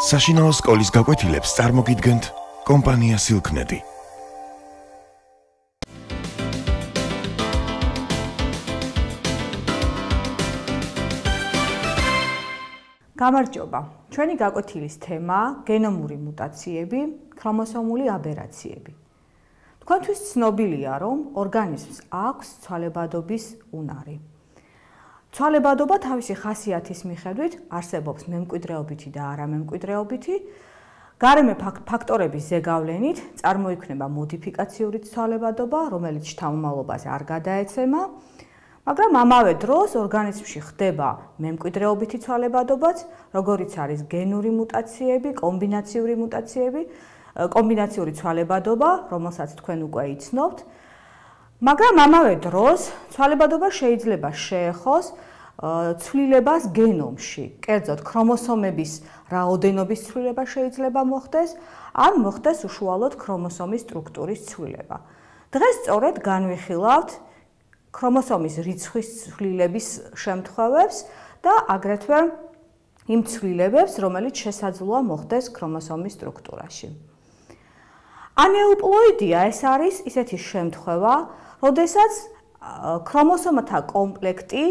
საშინაო სკოლის გაკვეთილებს წარმოგიდგენთ კომპანია სილკნედი გამარჯობა ჩვენი გაკვეთილის თემა გენომური მუტაციები ქრომოსომული აბერაციები თქვენთვის ცნობილია რომ ორგანიზმს აქვს ცვალებადობის უნარი ცვალებადობა თავისი ხასიათის მიხედვით არსებობს მემკვიდრეობითი და არამემკვიდრეობითი გარემო ფაქტორების ზეგავლენით წარმოიქმნება მოდიფიკაციური ცვალებადობა, რომელიც შთამომავლობას არ გადაეცემა, მაგრამ ამავე დროს ორგანიზმში ხდება მემკვიდრეობითი ცვალებადობაც, როგორც არის გენური მუტაციები, კომბინაციური მუტაციები, კომბინაციური ცვალებადობა, რომელსაც თქვენ უკვე იცნობთ, მაგრამ ამავე დროს ცვალებადობა შეიძლება შეეხოს ცვლილებას გენომში. კერძოდ, ქრომოსომების რაოდენობის ცვლილება შეიძლება მოხდეს, ან მოხდეს უშუალოდ ქრომოსომის სტრუქტურის ცვლილება. დღეს სწორედ განვიხილავთ ქრომოსომის რიცხვის ცვლილების შემთხვევებს და აგრეთვე იმ ცვლილებებს, რომელიც შესაძლოა მოხდეს ქრომოსომის სტრუქტურაში. ანეუპლოიდია ეს არის ისეთი შემთხვევა, როდესაც ქრომოსომათა კომპლექტი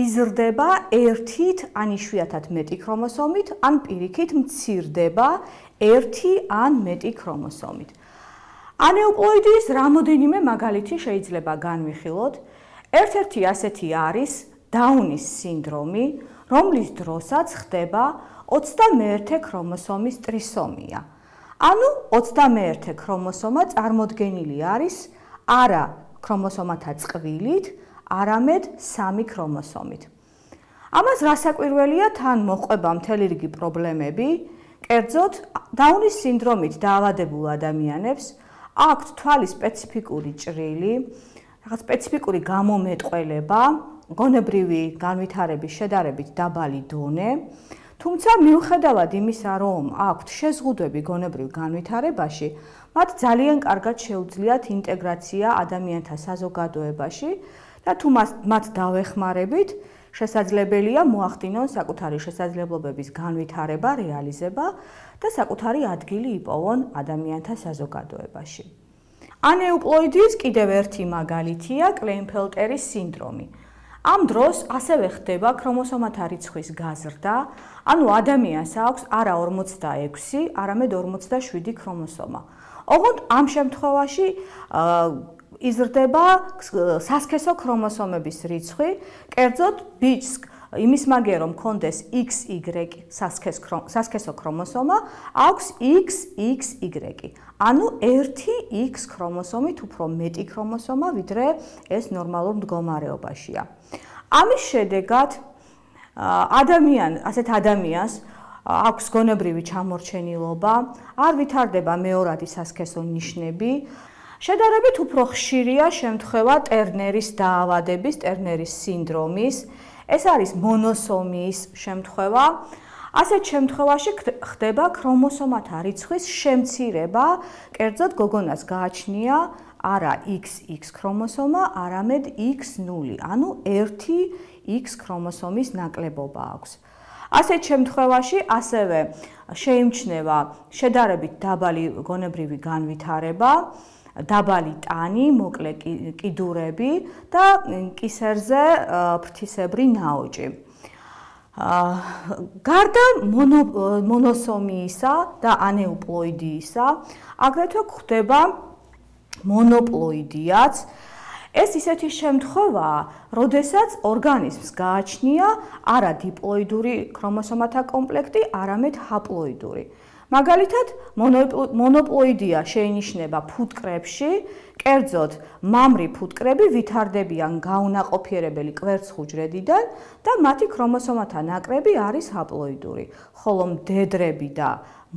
იზრდება ერთით ან შუათად მეტი ქრომოსომით ან პირიქით მცირდება ერთი ან მეტი ქრომოსომით. ანეოპლოიდიის რამოდენიმე მაგალითი შეიძლება განვიხილოთ. ერთ-ერთი ასეთი არის დაუნის სინდრომი, რომლის დროსაც ხდება 21 ქრომოსომის ტრისომია. ანუ 21 ქრომოსომა წარმოქმნილი არის არა ქრომოსომათა წყვილით, არამედ სამი ქრომოსომით. ამას გასაკვირველია თან მოყვება მთელი რიგი პრობლემები, კერძოდ დაუნის სინდრომით დაავადებულ ადამიანებს აქვთ თვალის სპეციფიკური ჭრილი, რაღაც სპეციფიკური გამომეტყველება, გონებრივი განვითარების შედარებით დაბალი დონე, თუმცა მიუხედავად იმისა, რომ აქვთ შეზღუდვები გონებრივ განვითარებაში, მათ ძალიან კარგად შეუძლიათ ინტეგრაცია ადამიანთა საზოგადოებაში და თუ მათ დაвихმარებით, შესაძლებელია მოახდინონ საკუთარი შესაძლებლობების განვითარება, რეალიზება და საკუთარი ადგილი იპოვონ ადამიანთა საზოგადოებაში. ანეუპლოიდიის კიდევ ერთი მაგალითია კლეინფელტერის სინდრომი. ამ დროს ასევე ხდება ქრომოსომათა რიცხვის გაზრდა, ანუ ადამიანს აქვს არა 46, არამედ 47 ქრომოსომა. ოღონდ ამ შემთხვევაში იზრდება სასქესო ქრომოსომების რიცხვი, კერძოდ ბიჭს იმის მაგე რომ კონდეს XY სასქეს სასქესო ქრომოსომა აქვს XXY. ანუ 1X ქრომოსომით უფრო მეტი ქრომოსომა ვიდრე ეს ნორმალურ მდგომარეობაშია. ამის შედეგად ადამიან, ასეთ ადამიანს აქვს გონებრივი ჩამორჩენილობა, არ ვითარდება მეორადი სასქესო ნიშნები. შედარებით უფრო ხშირია შემთხვევა ტერნერის დაავადების, ტერნერის სინდრომის, ეს არის მონოსომიის შემთხვევა. ასეთ შემთხვევაში ხდება ქრომოსომათა რიცხვის შემცირება, კერძოდ გოგონას გააჩნია არა XX ქრომოსომა, არამედ X0, ანუ 1 X ქრომოსომის ნაკლებობა აქვს. ასეთ შემთხვევაში ასევე შეიმჩნევა შედარებით დაბალი გონებრივი განვითარება, დაბალი ტანი, მოკლე კიდურები და კისერზე ფრთისებრი ნაოჭი. ა გარდა მონოსომიისა და ანეუპლოიდიისა, აგრეთვე გვხვდება მონოპლოიდიაც. ეს ისეთი შემთხვევაა, როდესაც ორგანიზმს გააჩნია არა დიპლოიდური ქრომოსომათა კომპლექტი, არამედ ჰაპლოიდური. მაგალითად, მონოპლოიდია შეინიშნება ფუტკრებში, კერძოდ, მამრი ფუტკრები ვითარდებიან გაუნაყოფიერებელი კვერცხუჯრედიდან და მათი ქრომოსომათა ნაკრები არის ჰაპლოიდური, ხოლო მდედრები და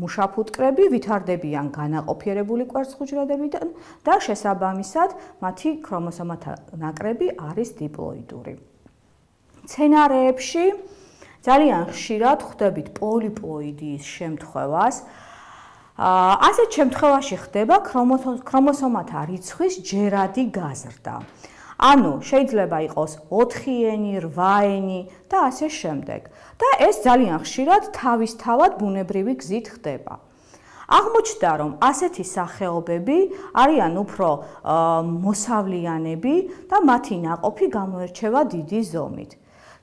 მუშაფუტკრები ვითარდებიან განაყოფიერებული კვერცხუჯრედებიდან და შესაბამისად, მათი ქრომოსომათა ნაკრები არის დიპლოიდური. მცენარეებში ძალიან ხშირად ხვდებით პოლიპლოიდიის შემთხვევას. აა ასეთ შემთხვევაში ხდება ქრომოსომ ქრომოსომათა რიცხვის ჯერადი გაზრდა. ანუ შეიძლება იყოს 4-იენი, 8-იენი და ასე შემდეგ. და ეს ძალიან ხშირად თავისთავად ბუნებრივი გზით ხდება. აღმოჩნდა, რომ ასეთი სახეობები არიან უფრო მოსავლიანები და მათი ناقოფი გამოირჩევა დიდი ზომით.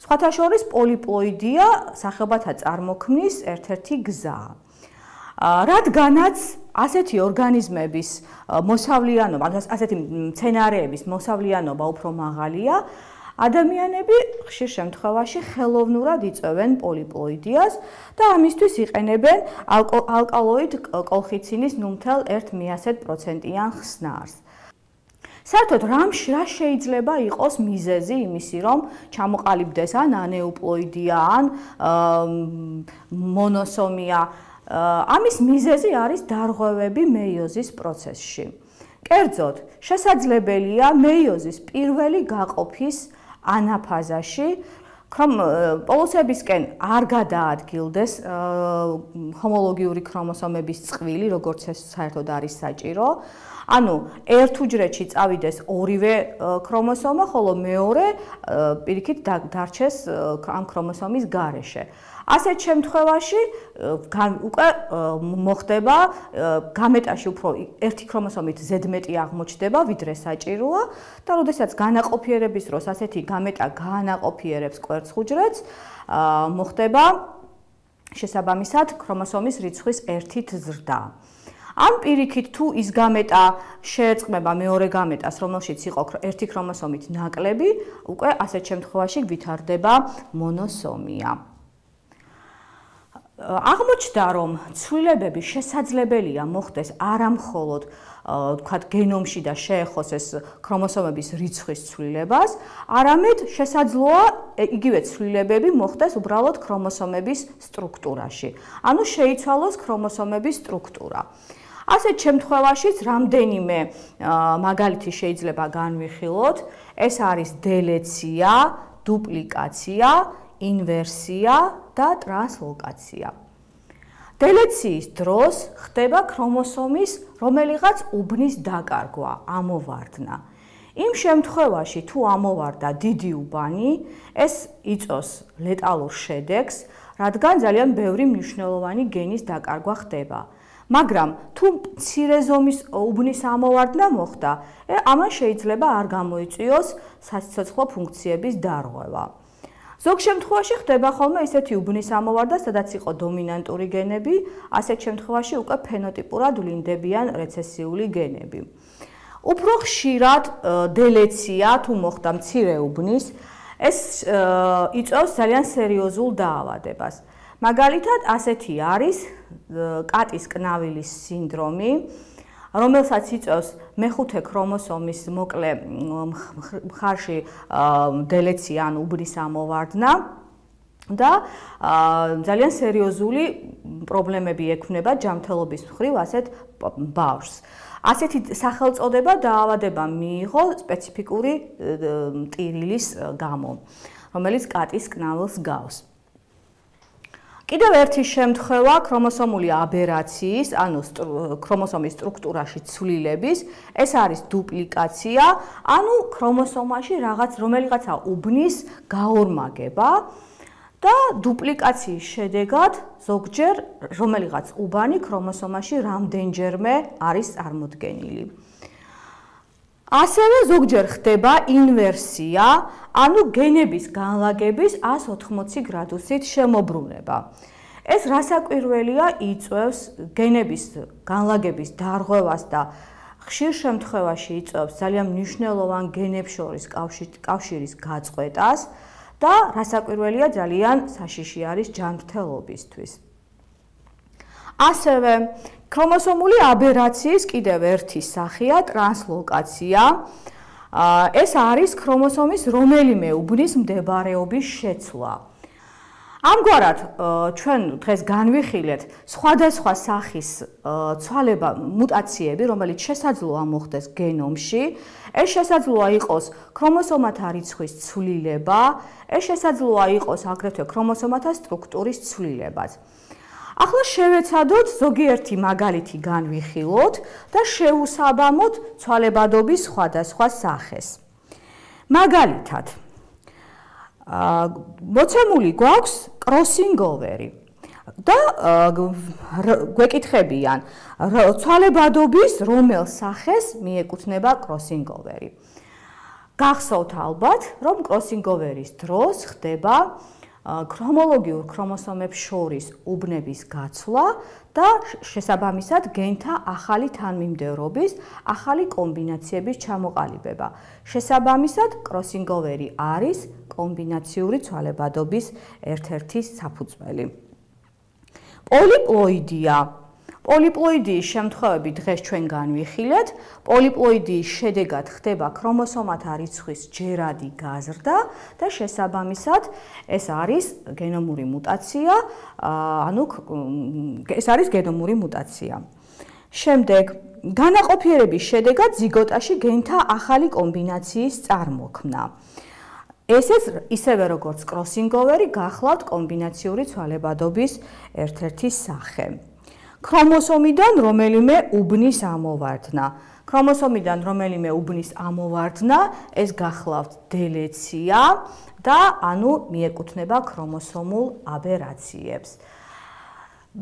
სხვათა შორის პოლიპლოიდია სახეობათა წარმოქმნის ერთ-ერთი გზა. რადგანაც ასეთი ორგანიზმების მოსავლიანობა, ასეთი მცენარეების მოსავლიანობა უფრო მაღალია, ადამიანები ხშირ შემთხვევაში ხელოვნურად იწევენ პოლიპლოიდიას და ამისთვის იყენებენ ალკალოიდ კოლხიცინის ნუმთელ 1.1%-იან ხსნარს. საერთოდ რამში რა შეიძლება იყოს მიზეზი იმისი, რომ ჩამოყალიბდეს ან ანეუპლოიდია, ან მონოსომია. ამის მიზეზი არის დარღვევები მეიოზის პროცესში. კერძოდ, შესაძლებელია მეიოზის პირველი გაყოფის ანაფაზაში ქრომ პოლოსებისკენ არ გადაადგილდეს ჰომოლოგიური ქრომოსომების წყვილი, როგორც ეს საერთოდ არის საჭირო. ანუ ერთ უჯრედში წავიდეს ორივე ქრომოსომა, ხოლო მეორე პირიქით დარჩეს ამ ქრომოსომის გარეშე. ასეთ შემთხვევაში უკვე მოხდება გამეტაში უფრო ერთი ქრომოსომით ზედმეტი აღმოჩნდება ვიდრე საჭიროა და როდესაც განაყოფიერების დროს ასეთი გამეტა განაყოფიერებს კვერცხუჯრედს მოხდება შესაბამისად ქრომოსომის რიცხვის ერთით ზრდა. აა ამ პირიქით თუ ის გამეტა შეეწყება მეორე გამეტას, რომელშიც იყო ერთი ქრომოსომით ნაკლები, უკვე ასეთ შემთხვევაში გვითარდება მონოსომია. აღმოჩნდა, რომ ცვლილებები შესაძლებელია მოხდეს არამხოლოდ თქვათ გენომში და შეეხოს ეს ქრომოსომების რიცხვის ცვლილებას, არამედ შესაძლოა იგივე ცვლილებები მოხდეს უბრალოდ ქრომოსომების სტრუქტურაში. ანუ შეიცვალოს ქრომოსომების სტრუქტურა. ასეთ შემთხვევაშიც რამდენიმე მაგალითი შეიძლება განვიხილოთ. ეს არის დელეცია, დუპლიკაცია, ინვერსია და ტრანსლოკაცია. დელეციის დროს ხდება ქრომოსომის რომელიღაც უბნის დაკარგვა, ამოვარდნა. იმ შემთხვევაში თუ ამოვარდა დიდი უბანი, ეს იწოს ლეტალურ შედეგს, რადგან ძალიან ბევრი მნიშვნელოვანი გენის დაკარგვა ხდება. მაგრამ თუ მცირე ზომის უბნის ამოვარდნა მოხდა, ამან შეიძლება არ გამოიწვიოს სასიცოცხლო ფუნქციების დარღვევა. ზოგ შემთხვევაში ხდება ხოლმე ისეთი უბნის ამოვარდა, სადაც იყო დომინანტური გენები, ასეთ შემთხვევაში უკვე ფენოტიპურად ვლინდებიან რეცესიული გენები. უფრო ხშირად დელეცია თუ მოხდა მცირე უბნის, ეს იწვევს ძალიან სერიოზულ დაავადებას. მაგალითად, ასეთი არის კატის კნავილის სინდრომი, რომელსაც იწვევს მეხუთე ქრომოსომის მოკლე მხარში დელეცია ან უბრის ამოვარდნა. და ძალიან სერიოზული პრობლემები ექვნება ჯანმრთელობის მხრივ ასეთ ბავშვს. ასეთი სახელწოდება დაავადება მიიღო სპეციფიკური ტირილის გამო, რომელიც კატის კნავილს გავს. კიდევ ერთი შემთხვევა ქრომოსომული აბერაციის, ანუ ქრომოსომის სტრუქტურაში ცვლილების, ეს არის დუპლიკაცია, ანუ ქრომოსომაში რაღაც რომელიღაცა უბნის გაორმაგება და დუპლიკაციის შედეგად ზოგჯერ რომელიღაც უბანი ქრომოსომაში რამდენჯერმე არის წარმოდგენილი. ასევე ზოგჯერ ხდება ინვერსია, ანუ გენების განლაგების 180 გრადუსით შემოbrunება. ეს რასაკვირველია, იწევს გენების განლაგების დარღვევას და ხშირ შემთხვევაში იწევს ძალიან მნიშვნელოვან გენებს შორის კავშირის გაწყვეტას და რასაკვირველია, ძალიან საშიში არის ჯანმრთელობისთვის. ასევე ქრომოსომული აბერაციის კიდევ ერთი სახეა ტრანსლოკაცია. ეს არის ქრომოსომის რომელიმე უბნის მდებარეობის შეცვლა. ამგვარად ჩვენ დღეს განვიხილეთ სხვადასხვა სახის ცვალება მუტაციები, რომელიც შესაძლოა მოხდეს გენომში. ეს შესაძლოა იყოს ქრომოსომათა რიცხვის ცვლილება, ეს შესაძლოა იყოს აგრეთვე ქრომოსომათა სტრუქტურის ცვლილებაც. ახლა შევეცადოთ ზოგიერთი მაგალითი განვიხილოთ და შევუსაბამოთ ცვალებადობის სხვადასხვა სახეს. მაგალითად. აა მოცემული გვაქვს კროსინგოვერი და გვეკითხებიან ცვალებადობის რომელ სახეს მიეკუთვნება კროსინგოვერი. გახსოვთ ალბათ, რომ კროსინგოვერის დროს ხდება აა ქრომოლოგიურ ქრომოსომებს შორის უბნების გაცვლა და შესაბამისად გენთა ახალი თანმიმდევრობის, ახალი კომბინაციების ჩამოყალიბება. შესაბამისად, კროსინგოვერი არის კომბინაციური ცვალებადობის ერთ-ერთი საფუძველი. პოლიპლოიდია პოლიპლოიდიის შემთხვევები დღეს ჩვენ განვიხილეთ. პოლიპლოიდიის შედეგად ხდება ქრომოსომათა რიცხვის ჯერადი გაზრდა და შესაბამისად ეს არის გენომური მუტაცია, ანუ ეს არის გენომური მუტაცია. შემდეგ განაყოფიერების შედეგად ზიგოტაში გენთა ახალი კომბინაციის წარმოქმნა. ესეც ისევე როგორც კროსინგოვერი, გახლავთ კომბინაციური ცვალებადობის ერთ-ერთი სახე. ქრომოსომიდან რომელიმე უბნის ამოვარდნა. ქრომოსომიდან რომელიმე უბნის ამოვარდნა, ეს გახლავთ დელეცია და ანუ მიეკუთვნება ქრომოსომულ აბერაციებს.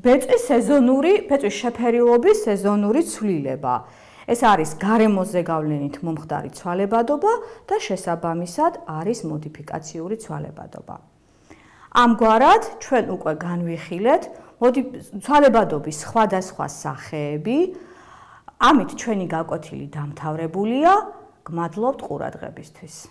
ბეწვის სეზონური, ბეწვის შეფერილობის სეზონური ცვლილება. ეს არის გარემოზე გავლენით მომხდარი ცვალებადობა და შესაბამისად არის მოდიფიკაციური ცვალებადობა. ამგვარად, ჩვენ უკვე განვიხილეთ, მოდი ცვალებადობის სხვადასხვა სახეები ამით ჩვენი გაკვეთილი დამთავრებულია გმადლობთ ყურადღებისთვის